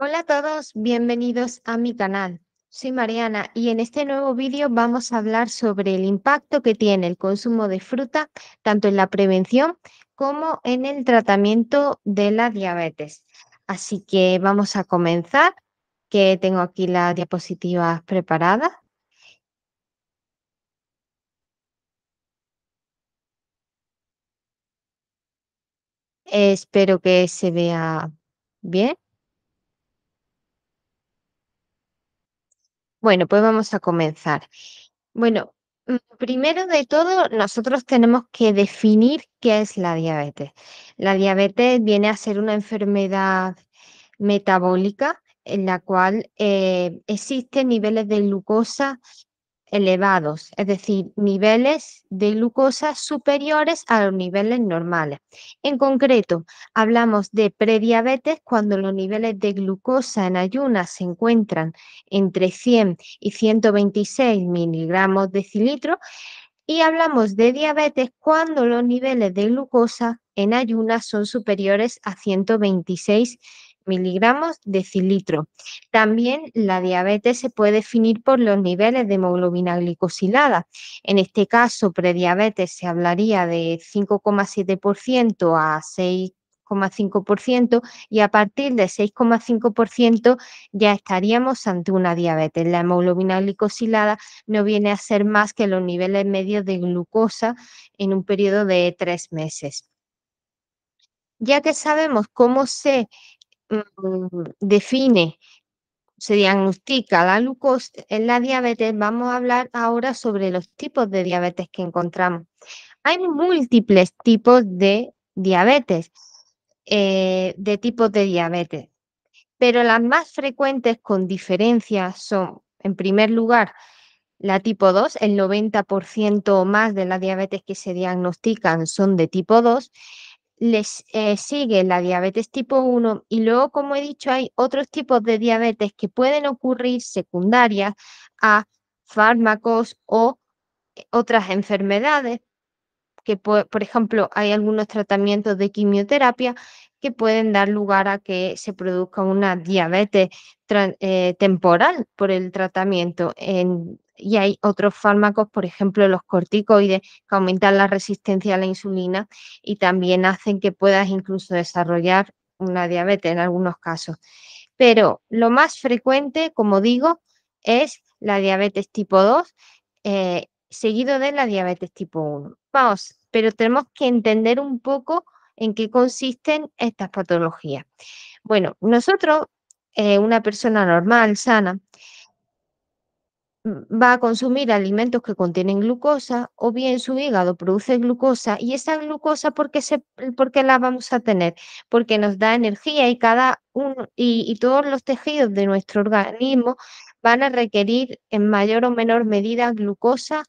Hola a todos, bienvenidos a mi canal. Soy Mariana y en este nuevo vídeo vamos a hablar sobre el impacto que tiene el consumo de fruta tanto en la prevención como en el tratamiento de la diabetes. Así que vamos a comenzar, que tengo aquí la diapositiva preparada. Espero que se vea bien. Bueno, pues vamos a comenzar. Bueno, mm, Primero de todo, nosotros tenemos que definir qué es la diabetes. La diabetes viene a ser una enfermedad metabólica en la cual eh, existen niveles de glucosa elevados, es decir, niveles de glucosa superiores a los niveles normales. En concreto, hablamos de prediabetes cuando los niveles de glucosa en ayunas se encuentran entre 100 y 126 miligramos de cilitro y hablamos de diabetes cuando los niveles de glucosa en ayunas son superiores a 126 miligramos miligramos de cilitro. También la diabetes se puede definir por los niveles de hemoglobina glicosilada. En este caso, prediabetes se hablaría de 5,7% a 6,5% y a partir de 6,5% ya estaríamos ante una diabetes. La hemoglobina glicosilada no viene a ser más que los niveles medios de glucosa en un periodo de tres meses. Ya que sabemos cómo se Mm, define, se diagnostica la glucosa en eh, la diabetes, vamos a hablar ahora sobre los tipos de diabetes que encontramos. Hay múltiples tipos de diabetes, eh, de tipos de diabetes, pero las más frecuentes con diferencia son, en primer lugar, la tipo 2, el 90% o más de las diabetes que se diagnostican son de tipo 2 les eh, sigue la diabetes tipo 1 y luego, como he dicho, hay otros tipos de diabetes que pueden ocurrir secundarias a fármacos o eh, otras enfermedades, que por, ejemplo hay algunos tratamientos de quimioterapia que pueden dar lugar a que se produzca una diabetes eh, temporal por el tratamiento. En, y hay otros fármacos, por ejemplo, los corticoides, que aumentan la resistencia a la insulina y también hacen que puedas incluso desarrollar una diabetes en algunos casos. Pero lo más frecuente, como digo, es la diabetes tipo 2, eh, seguido de la diabetes tipo 1. Vamos, pero tenemos que entender un poco en qué consisten estas patologías. Bueno, nosotros, eh, una persona normal, sana, va a consumir alimentos que contienen glucosa o bien su hígado produce glucosa y esa glucosa porque se la vamos a tener porque nos da energía y cada uno y, todos los tejidos de nuestro organismo van a requerir en mayor o menor medida glucosa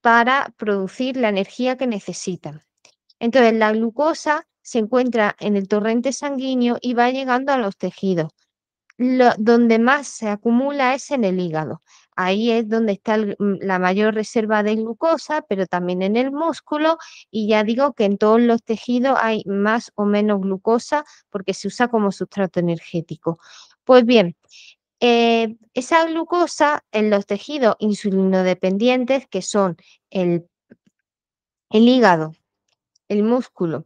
para producir la energía que necesitan. Entonces la glucosa se encuentra en el torrente sanguíneo y va llegando a los tejidos. donde más se acumula es en el hígado. Ahí es donde está mm, la mayor reserva de glucosa, pero también en el músculo y ya digo que en todos los tejidos hay más o menos glucosa porque se usa como sustrato energético. Pues bien, eh, esa glucosa en los tejidos insulinodependientes que son el, el hígado, el músculo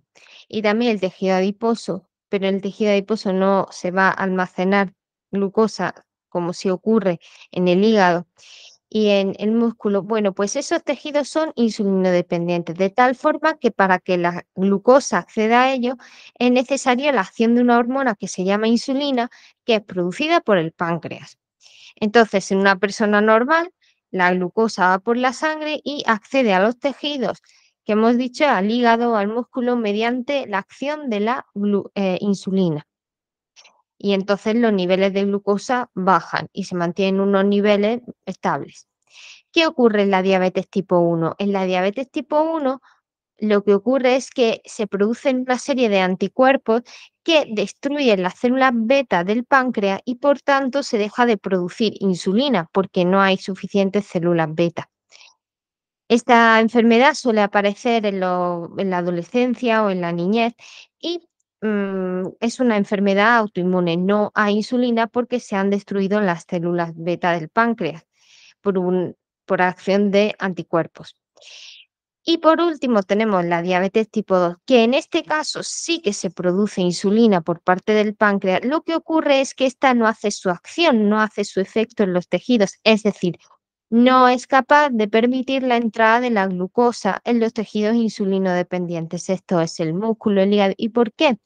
y también el tejido adiposo, pero el tejido adiposo no se va a almacenar glucosa como si ocurre en el hígado y en el músculo. Bueno, pues esos tejidos son insulinodependientes, de tal forma que para que la glucosa acceda a ellos es necesaria la acción de una hormona que se llama insulina, que es producida por el páncreas. Entonces, en una persona normal, la glucosa va por la sangre y accede a los tejidos que hemos dicho, al hígado, o al músculo, mediante la acción de la eh, insulina y entonces los niveles de glucosa bajan y se mantienen unos niveles estables. ¿Qué ocurre en la diabetes tipo 1? En la diabetes tipo 1 lo que ocurre es que se producen una serie de anticuerpos que destruyen las células beta del páncreas y por tanto se deja de producir insulina porque no hay suficientes células beta. Esta enfermedad suele aparecer en, la adolescencia o en la niñez y Mm, es una enfermedad autoinmune, no hay insulina porque se han destruido las células beta del páncreas por, por acción de anticuerpos. Y por último tenemos la diabetes tipo 2, que en este caso sí que se produce insulina por parte del páncreas. Lo que ocurre es que esta no hace su acción, no hace su efecto en los tejidos, es decir, no es capaz de permitir la entrada de la glucosa en los tejidos insulinodependientes. Esto es el músculo, el hígado. ¿Y por qué?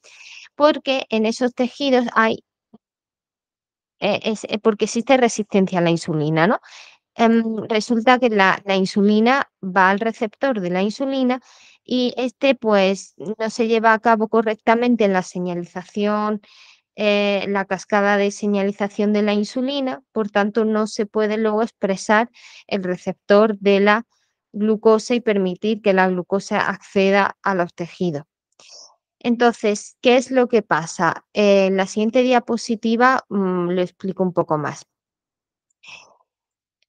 Porque en esos tejidos hay, eh, eh, porque existe resistencia a la insulina, ¿no? Em, resulta que la, insulina va al receptor de la insulina y este pues no se lleva a cabo correctamente la señalización eh, la cascada de señalización de la insulina, por tanto no se puede luego expresar el receptor de la glucosa y permitir que la glucosa acceda a los tejidos. Entonces, ¿qué es lo que pasa? En eh, la siguiente diapositiva mm, lo explico un poco más.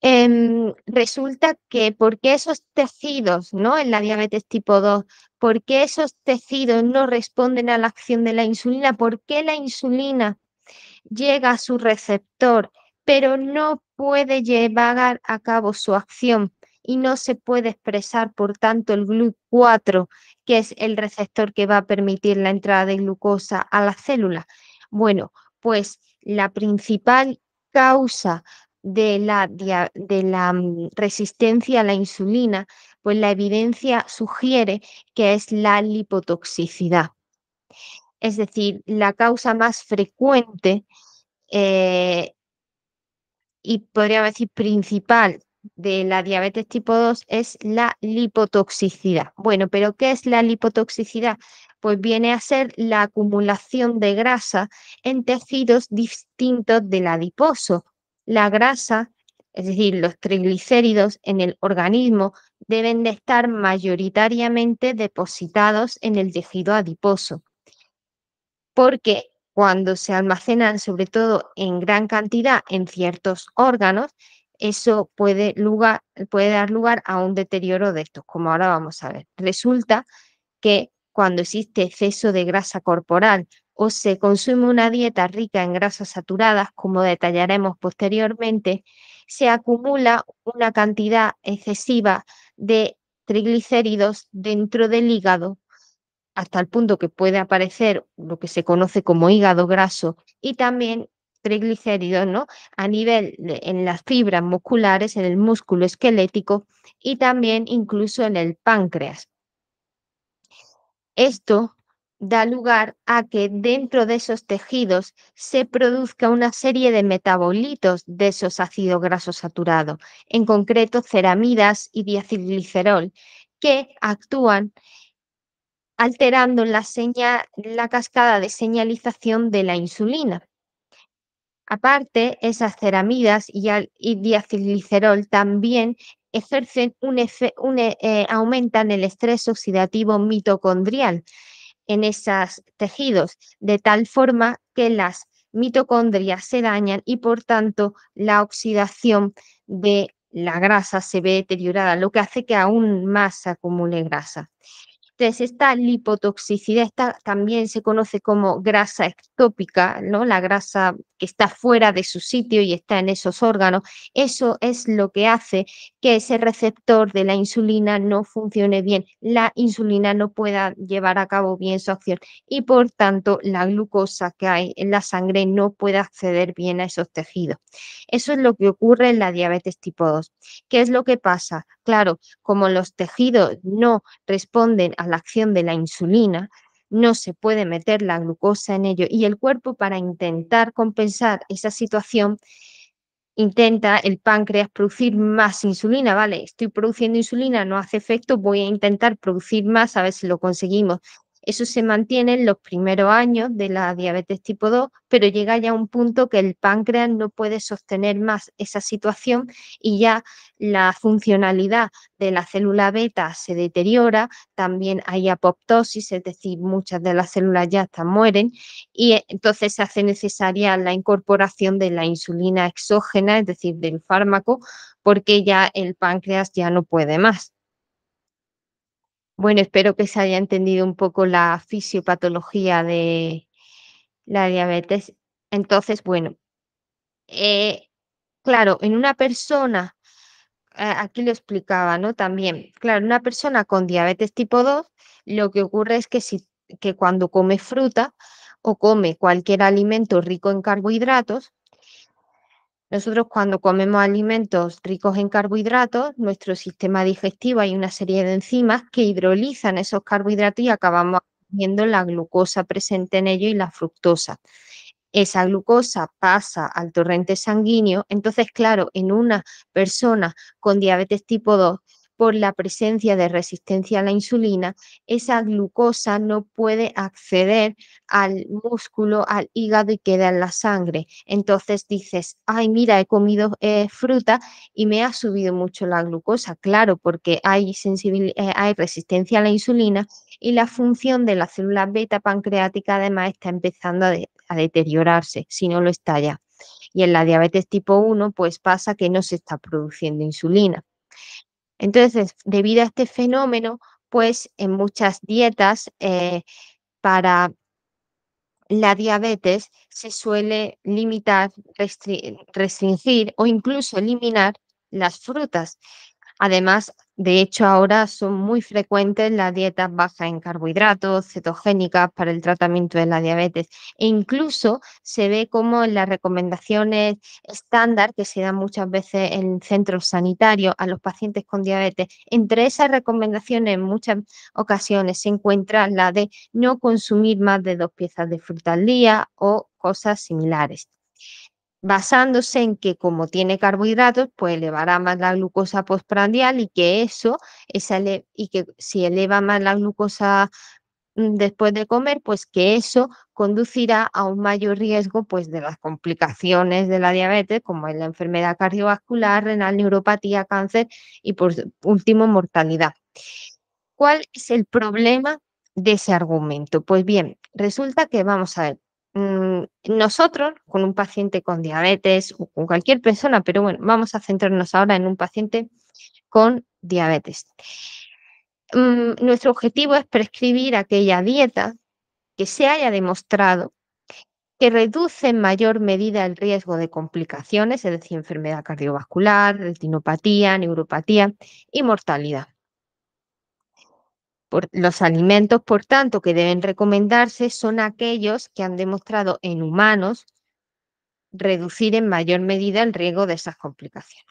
Em, resulta que porque esos tejidos, ¿no? En la diabetes tipo 2, porque esos tejidos no responden a la acción de la insulina, porque la insulina llega a su receptor, pero no puede llevar a cabo su acción y no se puede expresar, por tanto, el glu 4 que es el receptor que va a permitir la entrada de glucosa a la célula. Bueno, pues la principal causa de la, mm, resistencia a la insulina, pues la evidencia sugiere que es la lipotoxicidad. Es decir, la causa más frecuente eh, y podría decir principal de la diabetes tipo 2 es la lipotoxicidad. Bueno, pero ¿qué es la lipotoxicidad? Pues viene a ser la acumulación de grasa en tejidos distintos del adiposo, la grasa, es decir, los triglicéridos en el organismo deben de estar mayoritariamente depositados en el tejido adiposo, porque cuando se almacenan sobre todo en gran cantidad en ciertos órganos, eso puede, puede dar lugar a un deterioro de estos, como ahora vamos a ver. Resulta que cuando existe exceso de grasa corporal o se consume una dieta rica en grasas saturadas, como detallaremos posteriormente, se acumula una cantidad excesiva de triglicéridos dentro del hígado, hasta el punto que puede aparecer lo que se conoce como hígado graso, y también triglicéridos ¿no? a nivel en las fibras musculares, en el músculo esquelético y también incluso en el páncreas. Esto da lugar a que dentro de esos tejidos se produzca una serie de metabolitos de esos ácidos grasos saturados, en concreto ceramidas y diacilglicerol, que actúan alterando la, la cascada de señalización de la insulina. Aparte, esas ceramidas y, diacilglicerol también ejercen eh, aumentan el estrés oxidativo mitocondrial, en esos tejidos, de tal forma que las mitocondrias se dañan y por tanto la oxidación de la grasa se ve deteriorada, lo que hace que aún más se acumule grasa. Entonces, esta lipotoxicidad esta también se conoce como grasa ectópica, ¿no? la grasa que está fuera de su sitio y está en esos órganos. Eso es lo que hace que ese receptor de la insulina no funcione bien, la insulina no pueda llevar a cabo bien su acción y por tanto la glucosa que hay en la sangre no pueda acceder bien a esos tejidos. Eso es lo que ocurre en la diabetes tipo 2. ¿Qué es lo que pasa? Claro, como los tejidos no responden a la acción de la insulina, no se puede meter la glucosa en ello y el cuerpo para intentar compensar esa situación intenta el páncreas producir más insulina, ¿vale? Estoy produciendo insulina, no hace efecto, voy a intentar producir más, a ver si lo conseguimos. Eso se mantiene en los primeros años de la diabetes tipo 2, pero llega ya un punto que el páncreas no puede sostener más esa situación y ya la funcionalidad de la célula beta se deteriora, también hay apoptosis, es decir, muchas de las células ya hasta mueren y entonces se hace necesaria la incorporación de la insulina exógena, es decir, del fármaco, porque ya el páncreas ya no puede más. Bueno, espero que se haya entendido un poco la fisiopatología de la diabetes. Entonces, bueno, eh, claro, en una persona, aquí lo explicaba, ¿no? También, claro, una persona con diabetes tipo 2, lo que ocurre es que, que cuando come fruta o come cualquier alimento rico en carbohidratos, nosotros cuando comemos alimentos ricos en carbohidratos, nuestro sistema digestivo hay una serie de enzimas que hidrolizan esos carbohidratos y acabamos viendo la glucosa presente en ellos y la fructosa. Esa glucosa pasa al torrente sanguíneo, entonces claro, en una persona con diabetes tipo 2 por la presencia de resistencia a la insulina, esa glucosa no puede acceder al músculo, al hígado y queda en la sangre. Entonces dices, ay, mira, he comido eh, fruta y me ha subido mucho la glucosa. Claro, porque hay, eh, hay resistencia a la insulina y la función de la célula beta pancreática además está empezando a deteriorarse, si no lo está ya. Y en la diabetes tipo 1, pues pasa que no se está produciendo insulina. Entonces, debido a este fenómeno, pues en muchas dietas eh, para la diabetes se suele limitar, restringir o incluso eliminar las frutas. Además, de hecho, ahora son muy frecuentes las dietas bajas en carbohidratos, cetogénicas para el tratamiento de la diabetes. E incluso se ve como en las recomendaciones estándar que se dan muchas veces en centros sanitarios a los pacientes con diabetes, entre esas recomendaciones en muchas ocasiones se encuentra la de no consumir más de dos piezas de fruta al día o cosas similares basándose en que como tiene carbohidratos, pues elevará más la glucosa postprandial y que eso, y que si eleva más la glucosa mm, después de comer, pues que eso conducirá a un mayor riesgo pues, de las complicaciones de la diabetes, como es la enfermedad cardiovascular, renal, neuropatía, cáncer y por último mortalidad. ¿Cuál es el problema de ese argumento? Pues bien, resulta que vamos a ver, Mm, nosotros, con un paciente con diabetes o con cualquier persona, pero bueno, vamos a centrarnos ahora en un paciente con diabetes. Mm, nuestro objetivo es prescribir aquella dieta que se haya demostrado que reduce en mayor medida el riesgo de complicaciones, es decir, enfermedad cardiovascular, retinopatía, neuropatía y mortalidad los alimentos, por tanto, que deben recomendarse son aquellos que han demostrado en humanos reducir en mayor medida el riesgo de esas complicaciones.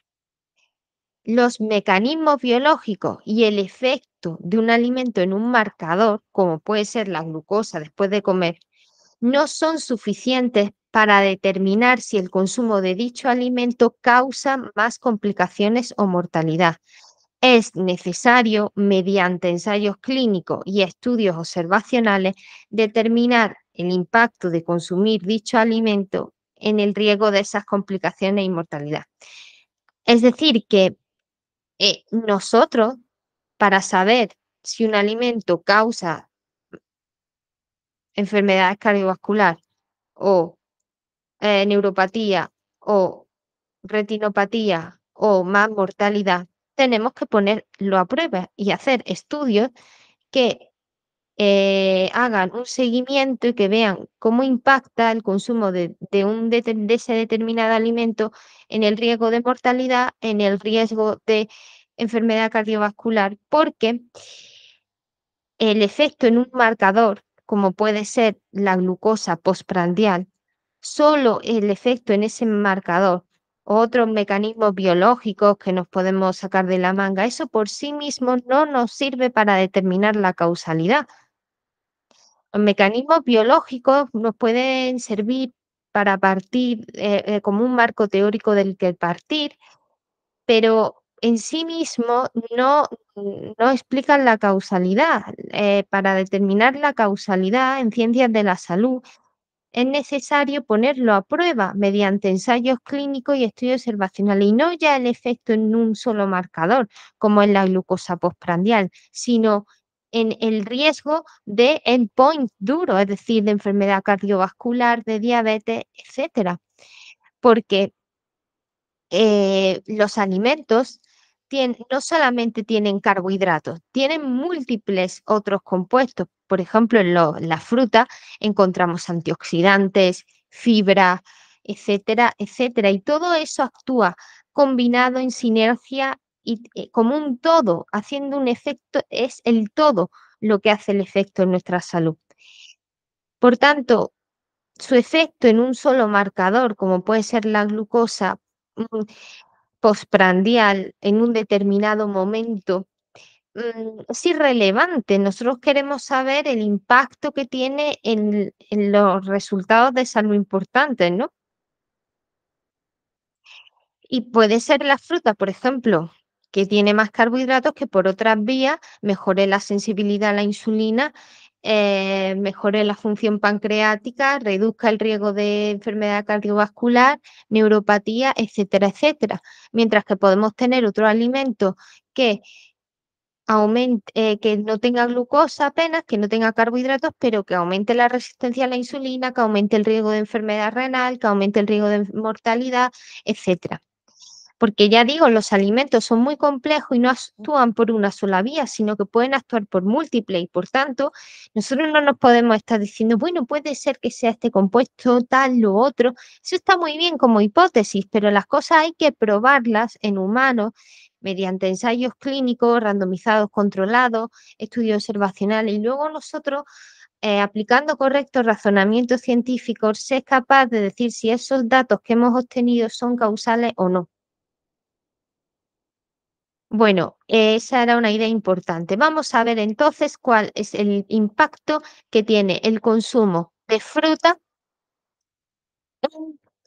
Los mecanismos biológicos y el efecto de un alimento en un marcador, como puede ser la glucosa después de comer, no son suficientes para determinar si el consumo de dicho alimento causa más complicaciones o mortalidad, es necesario, mediante ensayos clínicos y estudios observacionales, determinar el impacto de consumir dicho alimento en el riesgo de esas complicaciones y e mortalidad. Es decir, que eh, nosotros, para saber si un alimento causa enfermedades cardiovascular o eh, neuropatía o retinopatía o más mortalidad, tenemos que ponerlo a prueba y hacer estudios que eh, hagan un seguimiento y que vean cómo impacta el consumo de, un de ese determinado alimento en el riesgo de mortalidad, en el riesgo de enfermedad cardiovascular, porque el efecto en un marcador, como puede ser la glucosa postprandial, solo el efecto en ese marcador otros mecanismos biológicos que nos podemos sacar de la manga, eso por sí mismo no nos sirve para determinar la causalidad. Los mecanismos biológicos nos pueden servir para partir eh, eh, como un marco teórico del que partir, pero en sí mismo no, no explican la causalidad. Eh, para determinar la causalidad en ciencias de la salud es necesario ponerlo a prueba mediante ensayos clínicos y estudios observacionales, y no ya el efecto en un solo marcador, como en la glucosa postprandial, sino en el riesgo de endpoint duro, es decir, de enfermedad cardiovascular, de diabetes, etcétera. Porque eh, los alimentos no solamente tienen carbohidratos, tienen múltiples otros compuestos. Por ejemplo, en, la fruta encontramos antioxidantes, fibra, etcétera, etcétera. Y todo eso actúa combinado en sinergia y eh, como un todo, haciendo un efecto, es el todo lo que hace el efecto en nuestra salud. Por tanto, su efecto en un solo marcador, como puede ser la glucosa, mm, postprandial en un determinado momento mm, es irrelevante. Nosotros queremos saber el impacto que tiene en, los resultados de salud importante, ¿no? Y puede ser la fruta, por ejemplo, que tiene más carbohidratos que por otras vías mejore la sensibilidad a la insulina eh, mejore la función pancreática, reduzca el riesgo de enfermedad cardiovascular, neuropatía, etcétera, etcétera. Mientras que podemos tener otro alimento que aumente, eh, que no tenga glucosa apenas, que no tenga carbohidratos, pero que aumente la resistencia a la insulina, que aumente el riesgo de enfermedad renal, que aumente el riesgo de mortalidad, etcétera porque ya digo, los alimentos son muy complejos y no actúan por una sola vía, sino que pueden actuar por múltiples y por tanto, nosotros no nos podemos estar diciendo, bueno, puede ser que sea este compuesto, tal, o otro. Eso está muy bien como hipótesis, pero las cosas hay que probarlas en humanos mediante ensayos clínicos, randomizados, controlados, estudios observacionales y luego nosotros eh, aplicando correctos razonamientos científicos, se es capaz de decir si esos datos que hemos obtenido son causales o no. Bueno, esa era una idea importante. Vamos a ver entonces cuál es el impacto que tiene el consumo de fruta.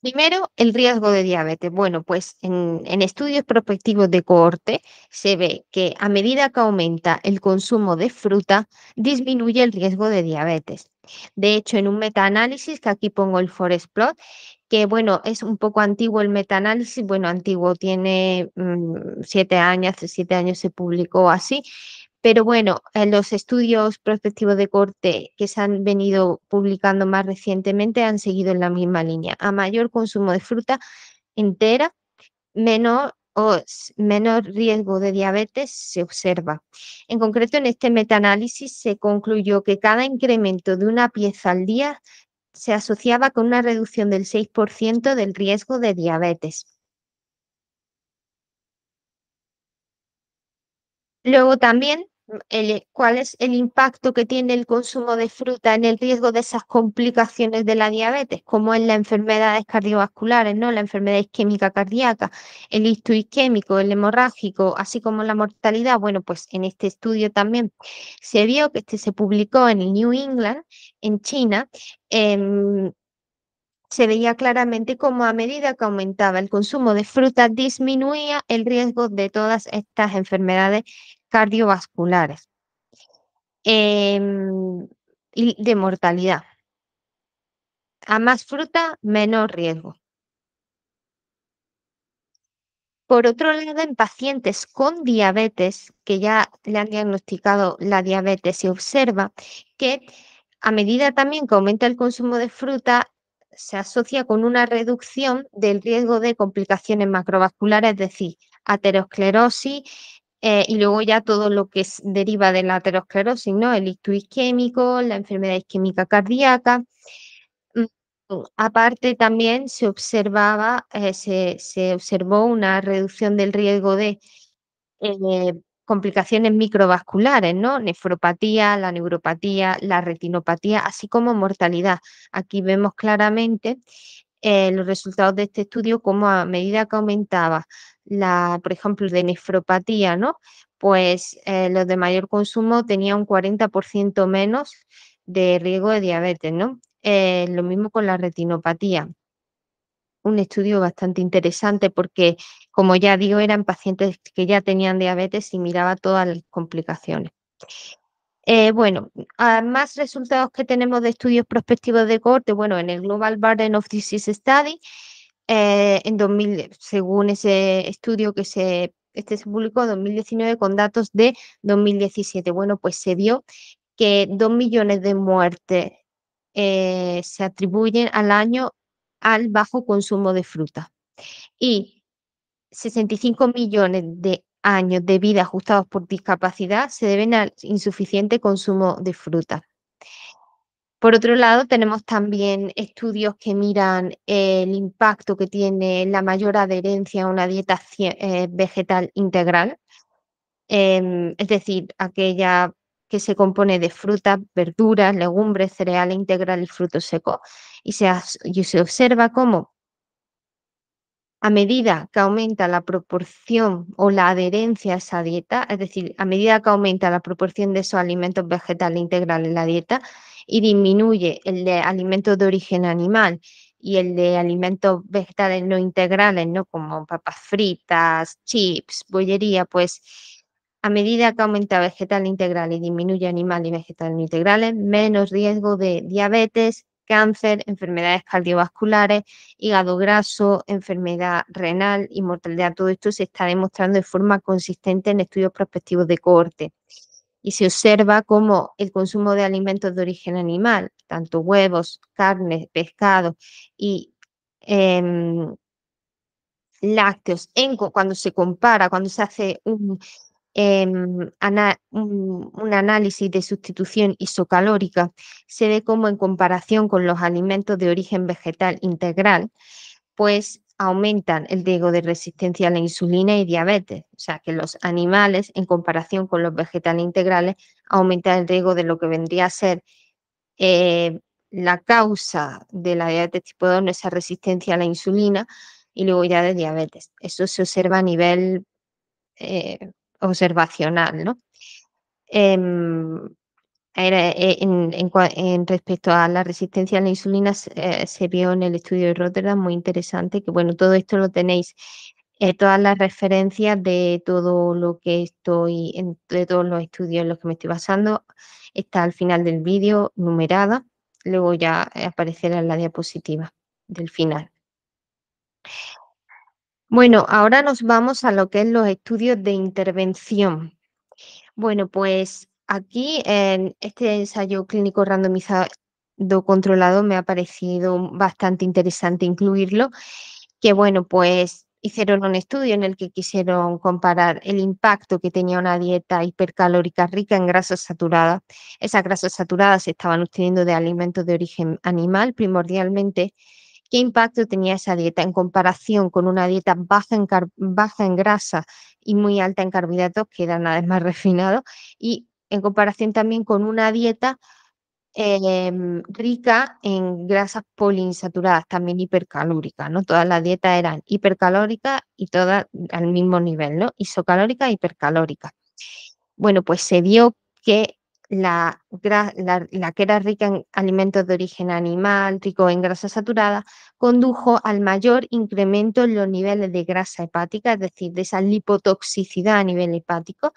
Primero, el riesgo de diabetes. Bueno, pues en, estudios prospectivos de cohorte se ve que a medida que aumenta el consumo de fruta, disminuye el riesgo de diabetes. De hecho, en un metaanálisis, que aquí pongo el Forest Plot, que bueno, es un poco antiguo el metaanálisis, bueno, antiguo, tiene mm, siete años, hace siete años se publicó así, pero bueno, en eh, los estudios prospectivos de corte que se han venido publicando más recientemente han seguido en la misma línea. A mayor consumo de fruta entera, menor o menor riesgo de diabetes se observa. En concreto, en este metaanálisis se concluyó que cada incremento de una pieza al día se asociaba con una reducción del 6% del riesgo de diabetes. Luego también cuál es el impacto que tiene el consumo de fruta en el riesgo de esas complicaciones de la diabetes, como en las enfermedades cardiovasculares, ¿no? la enfermedad isquémica cardíaca, el histo isquémico, el hemorrágico, así como la mortalidad. Bueno, pues en este estudio también se vio que este se publicó en el New England, en China. Em, se veía claramente cómo a medida que aumentaba el consumo de fruta disminuía el riesgo de todas estas enfermedades cardiovasculares em, y de mortalidad. A más fruta, menor riesgo. Por otro lado, en pacientes con diabetes, que ya le han diagnosticado la diabetes, se observa que a medida también que aumenta el consumo de fruta, se asocia con una reducción del riesgo de complicaciones macrovasculares, es decir, aterosclerosis, eh, y luego ya todo lo que deriva de la aterosclerosis, ¿no? El ictus isquémico, la enfermedad isquémica cardíaca. Mm, aparte también se observaba, eh, se, observó una reducción del riesgo de eh, complicaciones microvasculares, ¿no? Nefropatía, la neuropatía, la retinopatía, así como mortalidad. Aquí vemos claramente los resultados de este estudio, como a medida que aumentaba la, por ejemplo, de nefropatía, ¿no? Pues eh, los de mayor consumo tenían un 40% menos de riesgo de diabetes, ¿no? Eh, lo mismo con la retinopatía. Un estudio bastante interesante porque, como ya digo, eran pacientes que ya tenían diabetes y miraba todas las complicaciones. Eh, bueno, más resultados que tenemos de estudios prospectivos de corte, bueno, en el Global Burden of Disease Study eh, en 2000, según ese estudio que se, este se publicó en 2019 con datos de 2017. Bueno, pues se vio que 2 millones de muertes eh, se atribuyen al año al bajo consumo de fruta y 65 millones de años de vida ajustados por discapacidad se deben al insuficiente consumo de fruta. Por otro lado, tenemos también estudios que miran el impacto que tiene la mayor adherencia a una dieta eh, vegetal integral, em, es decir, aquella que se compone de frutas, verduras, legumbres, cereales integrales, y frutos secos. Y y se observa cómo a medida que aumenta la proporción o la adherencia a esa dieta, es decir, a medida que aumenta la proporción de esos alimentos vegetales integrales en la dieta y disminuye el de alimentos de origen animal y el de alimentos vegetales no integrales, ¿no? como papas fritas, chips, bollería, pues a medida que aumenta vegetal integral y disminuye animal y vegetal no integrales, menos riesgo de diabetes, cáncer, enfermedades cardiovasculares, hígado graso, enfermedad renal y mortalidad. Todo esto se está demostrando de forma consistente en estudios prospectivos de corte. Y se observa cómo el consumo de alimentos de origen animal, tanto huevos, carnes, pescado y em, lácteos, cuando se compara, cuando se hace un, Em, un, análisis de sustitución isocalórica, se ve como en comparación con los alimentos de origen vegetal integral, pues aumentan el riesgo de resistencia a la insulina y diabetes. O sea, que los animales, en comparación con los vegetales integrales, aumentan el riesgo de lo que vendría a ser eh, la causa de la diabetes tipo 2, esa resistencia a la insulina y luego ya de diabetes. Eso se observa a nivel eh, observacional, ¿no? Em, eh, en, respecto a la resistencia a la insulina, eh, se vio en el estudio de Rotterdam muy interesante, que bueno, todo esto lo tenéis, eh, todas las referencias de todo lo que estoy, de todos los estudios en los que me estoy basando, está al final del vídeo numerada, luego ya aparecerá en la diapositiva del final. Bueno, ahora nos vamos a lo que es los estudios de intervención. Bueno, pues aquí en este ensayo clínico randomizado controlado me ha parecido bastante interesante incluirlo, que bueno, pues hicieron un estudio en el que quisieron comparar el impacto que tenía una dieta hipercalórica rica en grasas saturadas. Esas grasas saturadas se estaban obteniendo de alimentos de origen animal primordialmente qué impacto tenía esa dieta en comparación con una dieta baja en, grasa y muy alta en carbohidratos, que era nada más refinado, y en comparación también con una dieta em, rica en grasas poliinsaturadas, también hipercalóricas, ¿no? Todas las dietas eran hipercalóricas y todas al mismo nivel, ¿no? Isocalóricas e hipercalóricas. Bueno, pues se vio que la, que era rica en alimentos de origen animal, rico en grasa saturada, condujo al mayor incremento en los niveles de grasa hepática, es decir, de esa lipotoxicidad a nivel hepático,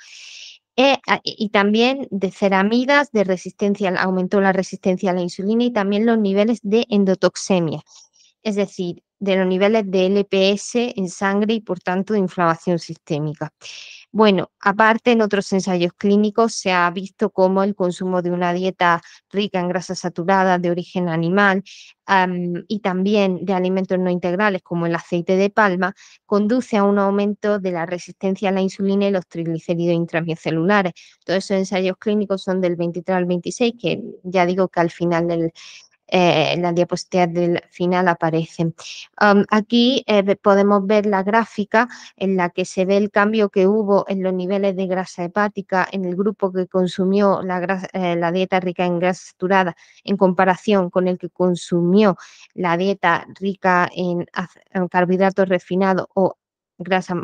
eh, y también de ceramidas, de resistencia, aumentó la resistencia a la insulina y también los niveles de endotoxemia es decir, de los niveles de LPS en sangre y por tanto de inflamación sistémica. Bueno, aparte en otros ensayos clínicos se ha visto cómo el consumo de una dieta rica en grasas saturadas de origen animal y también de alimentos no integrales como el aceite de palma conduce a un aumento de la resistencia a la insulina y los triglicéridos intracelulares. Todos esos ensayos clínicos son del 23 al 26, que ya digo que al final del, eh, la diapositiva del final aparece. aquí eh, podemos ver la gráfica en la que se ve el cambio que hubo en los niveles de grasa hepática en el grupo que consumió la, eh, dieta rica en grasa saturada en comparación con el que consumió la dieta rica en carbohidratos refinados o grasa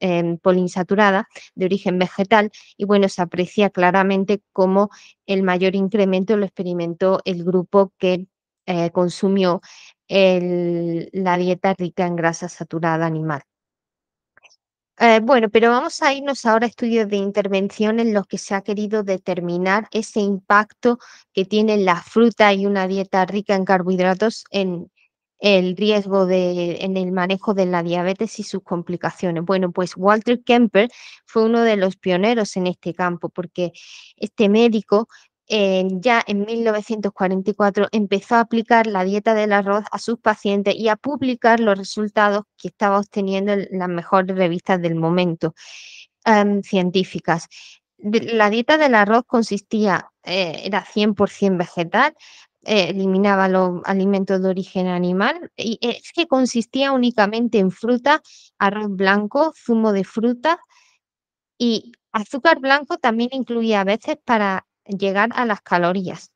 em, polinsaturada de origen vegetal y bueno, se aprecia claramente como el mayor incremento lo experimentó el grupo que eh, consumió la dieta rica en grasa saturada animal. Eh, bueno, pero vamos a irnos ahora a estudios de intervención en los que se ha querido determinar ese impacto que tiene la fruta y una dieta rica en carbohidratos en el riesgo de, en el manejo de la diabetes y sus complicaciones. Bueno, pues Walter Kemper fue uno de los pioneros en este campo, porque este médico ya en 1944 empezó a aplicar la dieta del arroz a sus pacientes y a publicar los resultados que estaba obteniendo en las mejores revistas del momento em, científicas. la dieta del arroz consistía, eh, era 100% vegetal, eh, eliminaba los alimentos de origen animal y eh, es que consistía únicamente en fruta, arroz blanco, zumo de fruta y azúcar blanco también incluía a veces para llegar a las calorías.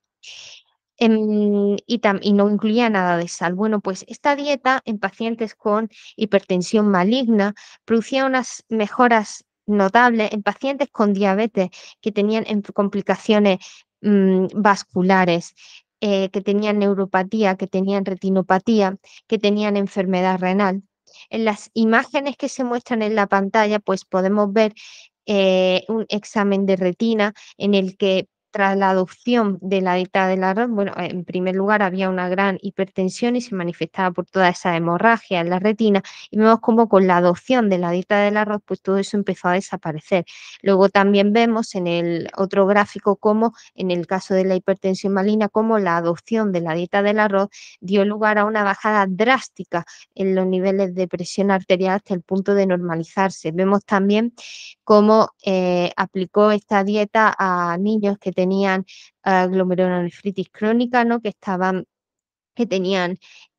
Em, y, y no incluía nada de sal. Bueno, pues esta dieta en pacientes con hipertensión maligna producía unas mejoras notables en pacientes con diabetes que tenían complicaciones mm, vasculares, eh, que tenían neuropatía, que tenían retinopatía, que tenían enfermedad renal. En las imágenes que se muestran en la pantalla, pues podemos ver eh, un examen de retina en el que tras la adopción de la dieta del arroz, bueno, en primer lugar había una gran hipertensión y se manifestaba por toda esa hemorragia en la retina y vemos como con la adopción de la dieta del arroz, pues todo eso empezó a desaparecer. Luego también vemos en el otro gráfico cómo en el caso de la hipertensión maligna, como la adopción de la dieta del arroz dio lugar a una bajada drástica en los niveles de presión arterial hasta el punto de normalizarse. Vemos también cómo eh, aplicó esta dieta a niños que tenían ah, glomerulonefritis crónica, ¿no? que estaban, que tenían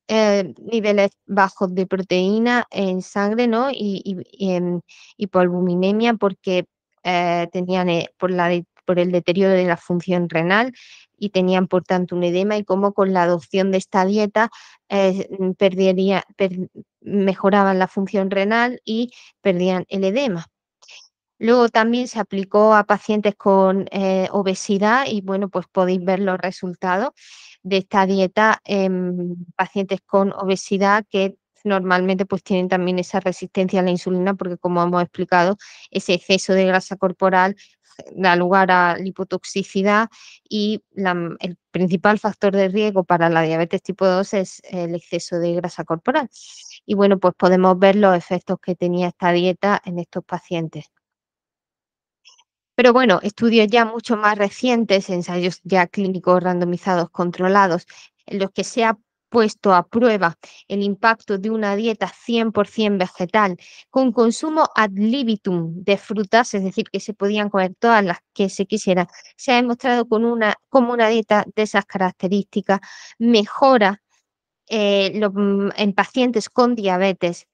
eh, niveles bajos de proteína en sangre, ¿no? Y, y, y porque eh, tenían eh, por, el deterioro de la función renal y tenían por tanto un edema y cómo con la adopción de esta dieta mejoraban la función renal y perdían el edema. Luego también se aplicó a pacientes con eh, obesidad y bueno, pues podéis ver los resultados de esta dieta en pacientes con obesidad que normalmente pues tienen también esa resistencia a la insulina porque como hemos explicado ese exceso de grasa corporal da lugar a lipotoxicidad y el principal factor de riesgo para la diabetes tipo 2 es el exceso de grasa corporal. Y bueno, pues podemos ver los efectos que tenía esta dieta en estos pacientes. Pero bueno, estudios ya mucho más recientes, ensayos ya clínicos randomizados controlados, en los que se ha puesto a prueba el impacto de una dieta 100% vegetal con consumo ad libitum de frutas, es decir, que se podían comer todas las que se quisieran, se ha demostrado con una, como una dieta de esas características mejora eh, mm, en pacientes con diabetes,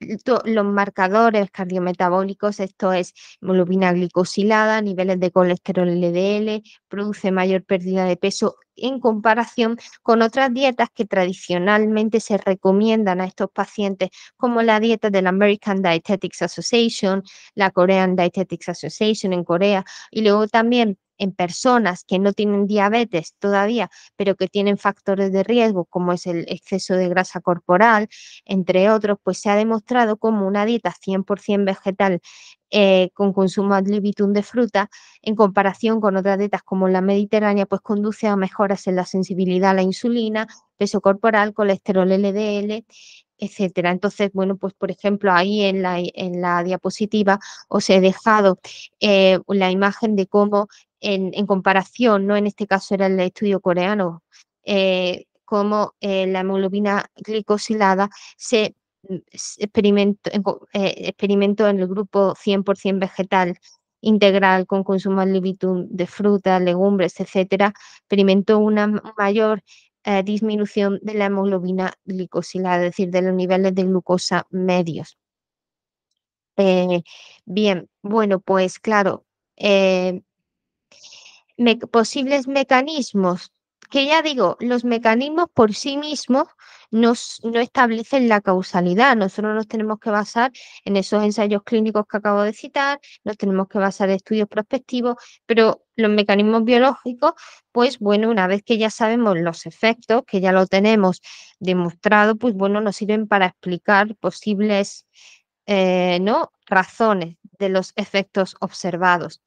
los marcadores cardiometabólicos, esto es hemoglobina glicosilada, niveles de colesterol LDL, produce mayor pérdida de peso en comparación con otras dietas que tradicionalmente se recomiendan a estos pacientes, como la dieta de la American Dietetics Association, la Korean Dietetics Association en Corea, y luego también en personas que no tienen diabetes todavía, pero que tienen factores de riesgo, como es el exceso de grasa corporal, entre otros, pues se ha demostrado como una dieta 100% vegetal eh, con consumo ad libitum de fruta, en comparación con otras dietas como la mediterránea, pues conduce a mejoras en la sensibilidad a la insulina, peso corporal, colesterol LDL, etcétera. Entonces, bueno, pues por ejemplo, ahí en la, en la diapositiva os he dejado eh, la imagen de cómo en, comparación, ¿no? En este caso era el estudio coreano, eh, como eh, la hemoglobina glicosilada se mm, experimentó en, eh, en el grupo 100% vegetal integral con consumo al libitum de frutas, legumbres, etcétera, experimentó una mayor disminución de la hemoglobina glicosilada, es decir, de los niveles de glucosa medios. bien, bueno, pues claro, posibles mecanismos, que ya digo, los mecanismos por sí mismos no establecen la causalidad. Nosotros nos tenemos que basar en esos ensayos clínicos que acabo de citar, nos tenemos que basar en estudios prospectivos, pero los mecanismos biológicos, pues bueno, una vez que ya sabemos los efectos, que ya lo tenemos demostrado, pues bueno, nos sirven para explicar posibles eh, ¿no? razones de los efectos observados.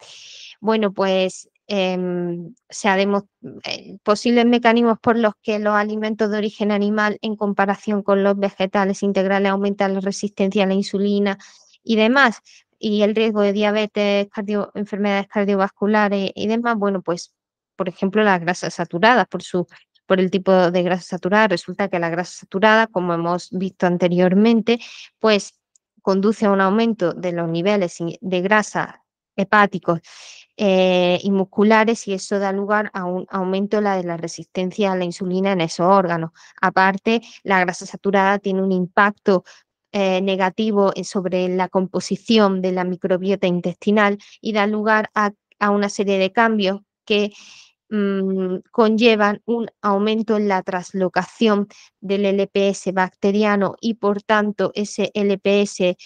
Bueno, pues Em, se eh, posibles mecanismos por los que los alimentos de origen animal en comparación con los vegetales integrales aumentan la resistencia a la insulina y demás, y el riesgo de diabetes, enfermedades cardiovasculares y demás, bueno, pues por ejemplo las grasas saturadas por su por el tipo de grasa saturada, resulta que la grasa saturada, como hemos visto anteriormente, pues conduce a un aumento de los niveles de grasa hepáticos y eh, musculares y eso da lugar a un aumento de la resistencia a la insulina en esos órganos. Aparte, la grasa saturada tiene un impacto eh, negativo eh, sobre la composición de la microbiota intestinal y da lugar a, una serie de cambios que mm, conllevan un aumento en la traslocación del LPS bacteriano y por tanto ese LPS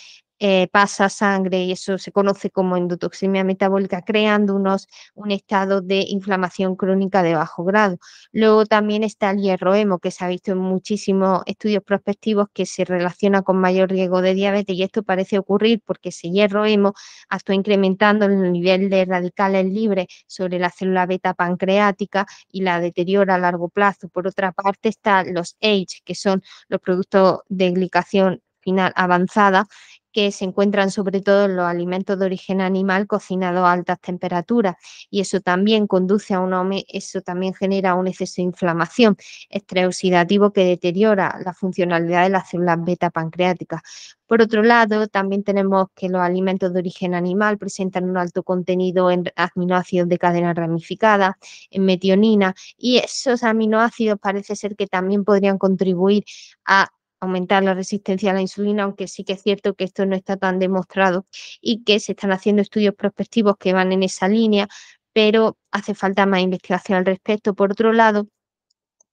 eh, pasa sangre y eso se conoce como endotoxemia metabólica, creando unos, un estado de inflamación crónica de bajo grado. Luego también está el hierro hemo, que se ha visto en muchísimos estudios prospectivos que se relaciona con mayor riesgo de diabetes y esto parece ocurrir porque ese hierro hemo actúa incrementando el nivel de radicales libres sobre la célula beta pancreática y la deteriora a largo plazo. Por otra parte están los AIDS que son los productos de glicación final avanzada que se encuentran sobre todo en los alimentos de origen animal cocinados a altas temperaturas y eso también conduce a un eso también genera un exceso de inflamación, extraoxidativo que deteriora la funcionalidad de las células beta pancreáticas. Por otro lado, también tenemos que los alimentos de origen animal presentan un alto contenido en aminoácidos de cadena ramificada, en metionina, y esos aminoácidos parece ser que también podrían contribuir a aumentar la resistencia a la insulina, aunque sí que es cierto que esto no está tan demostrado y que se están haciendo estudios prospectivos que van en esa línea, pero hace falta más investigación al respecto. Por otro lado,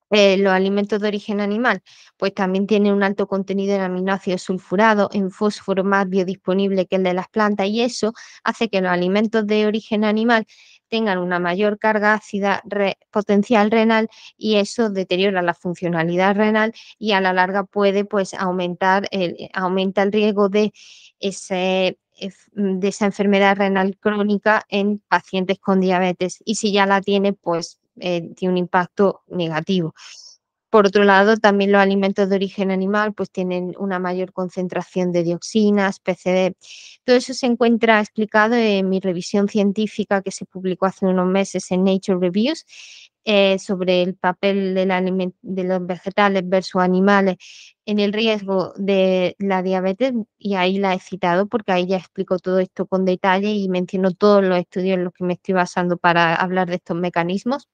eh, los alimentos de origen animal, pues también tienen un alto contenido en aminoácidos sulfurado, en fósforo más biodisponible que el de las plantas y eso hace que los alimentos de origen animal tengan una mayor carga ácida potencial renal y eso deteriora la funcionalidad renal y a la larga puede pues aumentar el, eh, aumenta el riesgo de ese de esa enfermedad renal crónica en pacientes con diabetes y si ya la tiene, pues eh, tiene un impacto negativo. Por otro lado, también los alimentos de origen animal pues tienen una mayor concentración de dioxinas, PCD, Todo eso se encuentra explicado en mi revisión científica que se publicó hace unos meses en Nature Reviews eh, sobre el papel de los vegetales versus animales en el riesgo de la diabetes y ahí la he citado porque ahí ya explico todo esto con detalle y menciono todos los estudios en los que me estoy basando para hablar de estos mecanismos.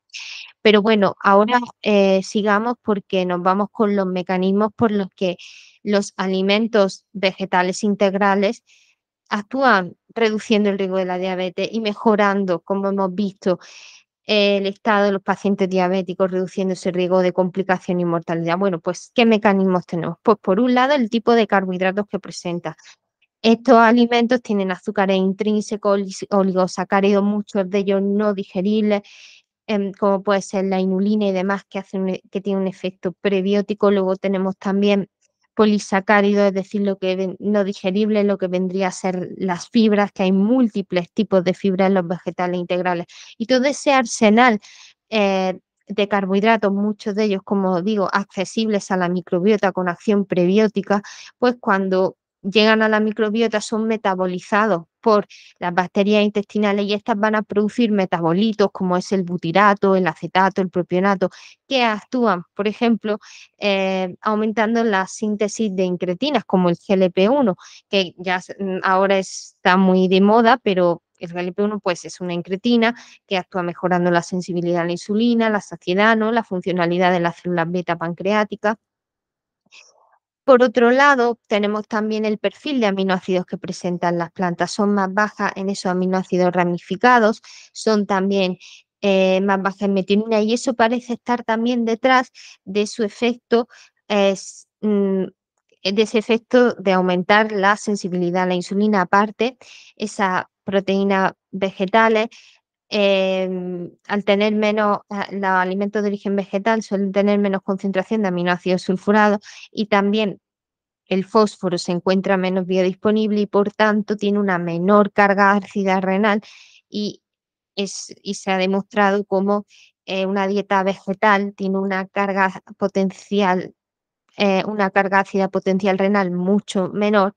Pero bueno, ahora eh, sigamos porque nos vamos con los mecanismos por los que los alimentos vegetales integrales actúan reduciendo el riesgo de la diabetes y mejorando, como hemos visto, el estado de los pacientes diabéticos, reduciendo ese riesgo de complicación y mortalidad. Bueno, pues, ¿qué mecanismos tenemos? Pues, por un lado, el tipo de carbohidratos que presenta. Estos alimentos tienen azúcares intrínsecos, oligosacáridos, muchos de ellos no digeribles, em, como puede ser la inulina y demás, que, e, que tiene un efecto prebiótico. Luego tenemos también polisacárido es decir, lo que no digerible, lo que vendría a ser las fibras, que hay múltiples tipos de fibras en los vegetales integrales. Y todo ese arsenal eh, de carbohidratos, muchos de ellos, como digo, accesibles a la microbiota con acción prebiótica, pues cuando llegan a la microbiota son metabolizados por las bacterias intestinales y estas van a producir metabolitos como es el butirato, el acetato, el propionato, que actúan, por ejemplo, eh, aumentando la síntesis de incretinas como el GLP-1, que ya mm, ahora está muy de moda, pero el GLP-1 pues es una incretina que actúa mejorando la sensibilidad a la insulina, la saciedad, ¿no? la funcionalidad de las células beta pancreáticas por otro lado, tenemos también el perfil de aminoácidos que presentan las plantas. Son más bajas en esos aminoácidos ramificados, son también eh, más bajas en metionina y eso parece estar también detrás de su efecto. Mm, de ese efecto de aumentar la sensibilidad a la insulina. Aparte, esas proteínas vegetales Em, al tener menos, alimentos de origen vegetal suelen tener menos concentración de aminoácidos sulfurados y también el fósforo se encuentra menos biodisponible y por tanto tiene una menor carga ácida renal y, es, y se ha demostrado como eh, una dieta vegetal tiene una carga potencial, eh, una carga ácida potencial renal mucho menor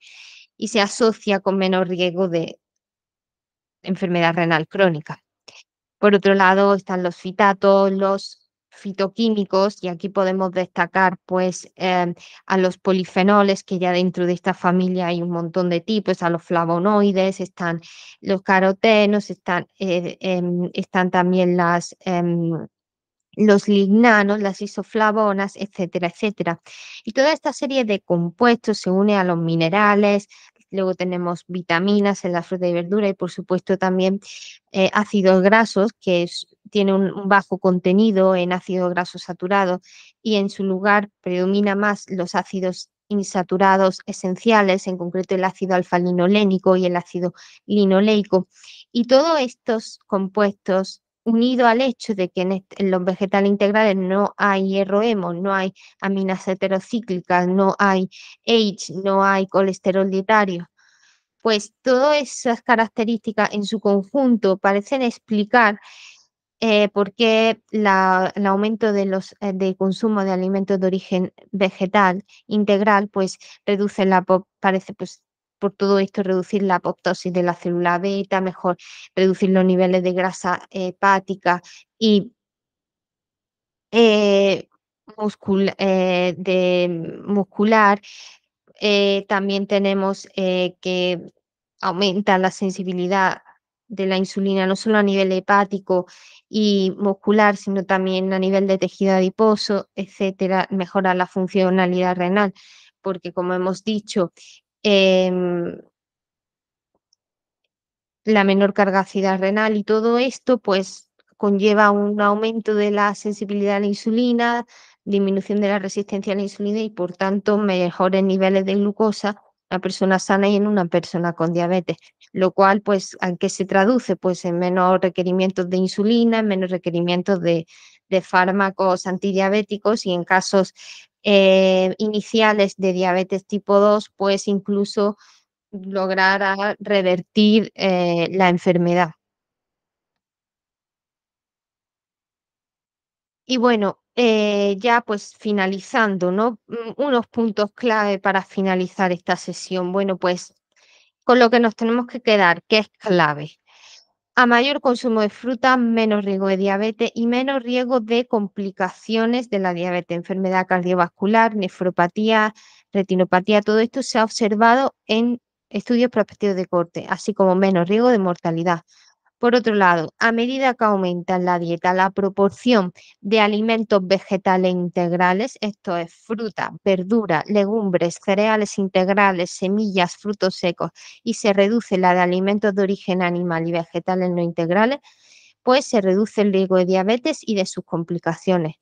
y se asocia con menor riesgo de enfermedad renal crónica. Por otro lado, están los fitatos, los fitoquímicos, y aquí podemos destacar pues em, a los polifenoles, que ya dentro de esta familia hay un montón de tipos, a los flavonoides, están los carotenos, están, eh, em, están también las em, los lignanos, las isoflavonas, etcétera, etcétera. Y toda esta serie de compuestos se une a los minerales, luego tenemos vitaminas en la fruta y verdura y por supuesto también eh, ácidos grasos, que tiene un bajo contenido en ácidos grasos saturados y en su lugar predomina más los ácidos insaturados esenciales, en concreto el ácido alfa-linolénico y el ácido linoleico. Y todos estos compuestos unido al hecho de que en, los vegetales integrales no hay hierro no hay aminas heterocíclicas, no hay H, no hay colesterol dietario, pues todas esas características en su conjunto parecen explicar eh, por qué el aumento de los eh, de consumo de alimentos de origen vegetal integral pues reduce la parece pues por todo esto reducir la apoptosis de la célula beta, mejor reducir los niveles de grasa hepática y eh, eh, muscular. Eh, también tenemos que aumenta la sensibilidad de la insulina no solo a nivel hepático y muscular, sino también a nivel de tejido adiposo, etcétera, mejora la funcionalidad renal, porque como hemos dicho, Em, la menor cargacidad renal y todo esto, pues conlleva un aumento de la sensibilidad a la insulina, disminución de la resistencia a la insulina y por tanto mejores niveles de glucosa en una persona sana y en una persona con diabetes, lo cual pues ¿a qué se traduce? Pues en menos requerimientos de insulina, en menos requerimientos de, de fármacos antidiabéticos y en casos eh, iniciales de diabetes tipo 2, pues incluso lograr ah, revertir eh, la enfermedad. Y bueno, eh, ya pues finalizando, ¿no? Mm, unos puntos clave para finalizar esta sesión. Bueno, pues con lo que nos tenemos que quedar, que es clave a mayor consumo de fruta, menos riesgo de diabetes y menos riesgo de complicaciones de la diabetes, enfermedad cardiovascular, nefropatía, retinopatía. Todo esto se ha observado en estudios prospectivos de corte, así como menos riesgo de mortalidad. Por otro lado, a medida que aumenta en la dieta la proporción de alimentos vegetales integrales, esto es fruta, verdura, legumbres, cereales integrales, semillas, frutos secos, y se reduce la de alimentos de origen animal y vegetales no integrales, pues se reduce el riesgo de diabetes y de sus complicaciones.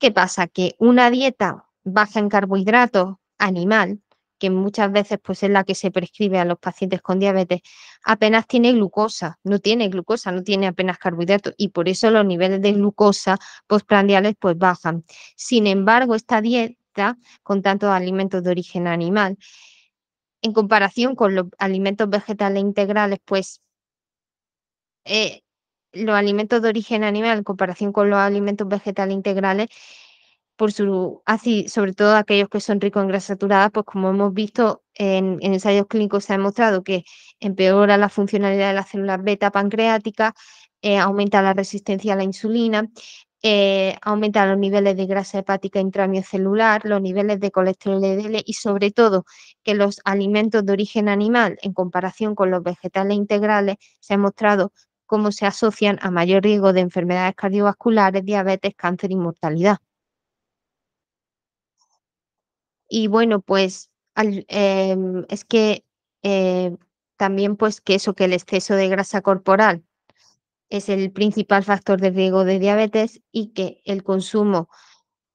¿Qué pasa? Que una dieta baja en carbohidratos animal que muchas veces pues, es la que se prescribe a los pacientes con diabetes, apenas tiene glucosa, no tiene glucosa, no tiene apenas carbohidratos y por eso los niveles de glucosa postprandiales pues, bajan. Sin embargo, esta dieta con tantos alimentos de origen animal, en comparación con los alimentos vegetales integrales, pues eh, los alimentos de origen animal en comparación con los alimentos vegetales integrales por su, así, sobre todo aquellos que son ricos en grasas saturadas, pues como hemos visto en, ensayos clínicos se ha demostrado que empeora la funcionalidad de las células beta pancreáticas, eh, aumenta la resistencia a la insulina, eh, aumenta los niveles de grasa hepática intramiocelular, los niveles de colesterol LDL y sobre todo que los alimentos de origen animal en comparación con los vegetales integrales se ha mostrado cómo se asocian a mayor riesgo de enfermedades cardiovasculares, diabetes, cáncer y mortalidad. Y bueno, pues em, es que eh, también pues que eso, que el exceso de grasa corporal es el principal factor de riesgo de diabetes y que el consumo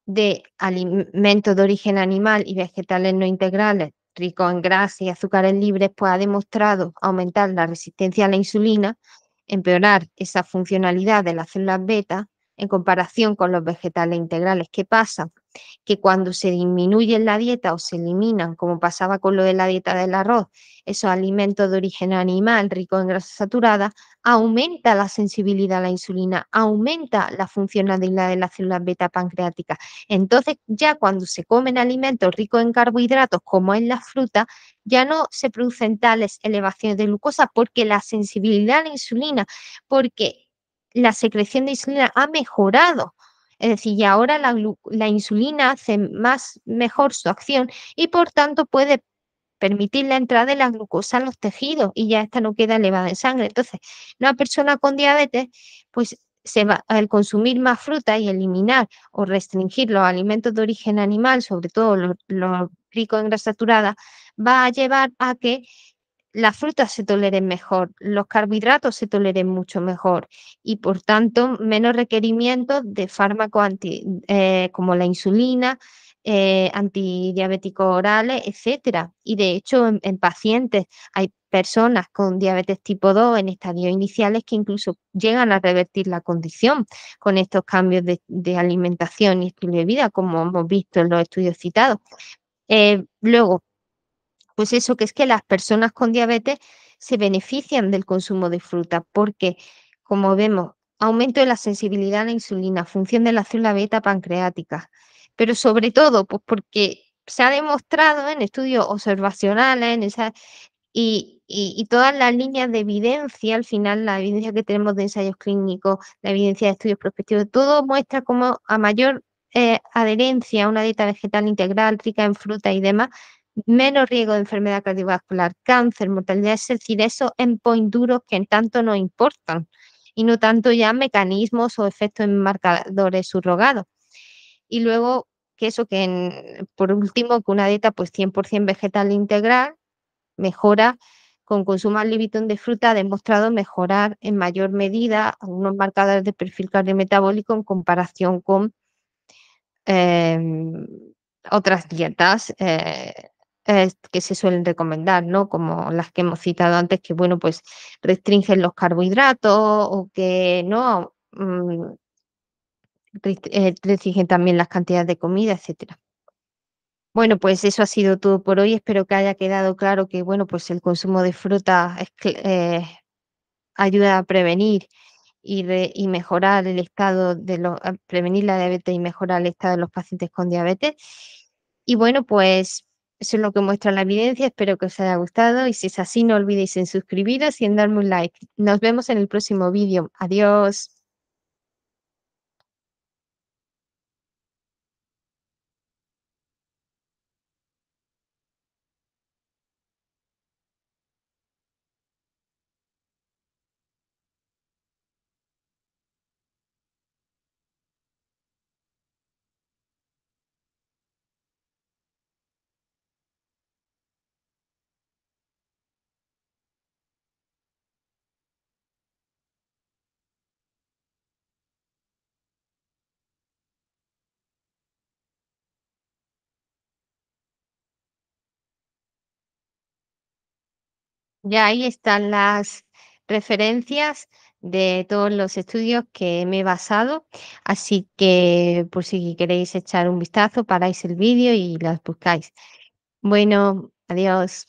de alimentos de origen animal y vegetales no integrales ricos en grasa y azúcares libres, pues ha demostrado aumentar la resistencia a la insulina, empeorar esa funcionalidad de las células beta en comparación con los vegetales integrales. ¿Qué pasa? Que cuando se disminuye la dieta o se eliminan, como pasaba con lo de la dieta del arroz, esos alimentos de origen animal ricos en grasas saturadas, aumenta la sensibilidad a la insulina, aumenta la funcionalidad de las células beta pancreáticas. Entonces, ya cuando se comen alimentos ricos en carbohidratos, como en la fruta, ya no se producen tales elevaciones de glucosa porque la sensibilidad a la insulina, porque la secreción de insulina ha mejorado. Es decir, y ahora la, insulina hace más mejor su acción y por tanto puede permitir la entrada de la glucosa en los tejidos y ya esta no queda elevada en sangre. Entonces, una persona con diabetes, pues se va, al consumir más fruta y eliminar o restringir los alimentos de origen animal, sobre todo los, los ricos en grasa saturada, va a llevar a que las frutas se toleren mejor, los carbohidratos se toleren mucho mejor y por tanto menos requerimientos de fármacos eh, como la insulina, eh, antidiabéticos orales, etcétera. Y de hecho en, pacientes hay personas con diabetes tipo 2 en estadios iniciales que incluso llegan a revertir la condición con estos cambios de, alimentación y estilo de vida, como hemos visto en los estudios citados. Eh, luego, pues eso, que es que las personas con diabetes se benefician del consumo de fruta, porque, como vemos, aumento de la sensibilidad a la insulina, función de la célula beta pancreática, pero sobre todo, pues porque se ha demostrado en estudios observacionales en y, todas las líneas de evidencia, al final la evidencia que tenemos de ensayos clínicos, la evidencia de estudios prospectivos, todo muestra como a mayor eh, adherencia a una dieta vegetal integral rica en fruta y demás, menos riesgo de enfermedad cardiovascular, cáncer, mortalidad es decir, en point duros que en tanto no importan y no tanto ya mecanismos o efectos en marcadores subrogados. Y luego, que eso que por último, que una dieta pues 100% vegetal integral mejora con consumo al libitum de fruta ha demostrado mejorar en mayor medida algunos marcadores de perfil cardiometabólico en comparación con em, otras dietas eh, eh, que se suelen recomendar, ¿no? Como las que hemos citado antes, que bueno, pues restringen los carbohidratos o que no mm, eh, restringen también las cantidades de comida, etcétera. Bueno, pues eso ha sido todo por hoy. Espero que haya quedado claro que bueno, pues el consumo de fruta eh, ayuda a prevenir y, mejorar el estado de los, prevenir la diabetes y mejorar el estado de los pacientes con diabetes. Y bueno, pues eso es lo que muestra la evidencia. Espero que os haya gustado y si es así no olvidéis en suscribiros y en darme un like. Nos vemos en el próximo vídeo. Adiós. Ya ahí están las referencias de todos los estudios que me he basado, así que por si queréis echar un vistazo, paráis el vídeo y las buscáis. Bueno, adiós.